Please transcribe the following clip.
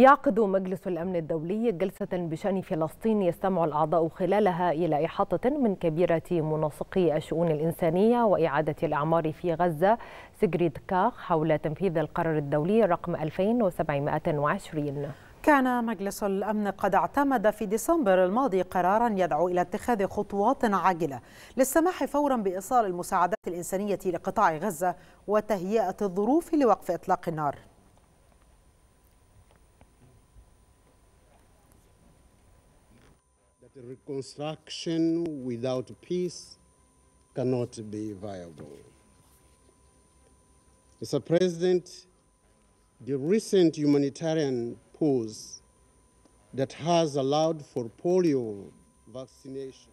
يعقد مجلس الأمن الدولي جلسة بشأن فلسطين يستمع الأعضاء خلالها إلى إحاطة من كبيرة منسقي الشؤون الإنسانية وإعادة الأعمار في غزة سجريد كاخ حول تنفيذ القرار الدولي رقم 2720 كان مجلس الأمن قد اعتمد في ديسمبر الماضي قرارا يدعو إلى اتخاذ خطوات عاجلة للسماح فورا بإيصال المساعدات الإنسانية لقطاع غزة وتهيئة الظروف لوقف إطلاق النار The reconstruction without peace cannot be viable. Mr. President, the recent humanitarian pause that has allowed for polio vaccination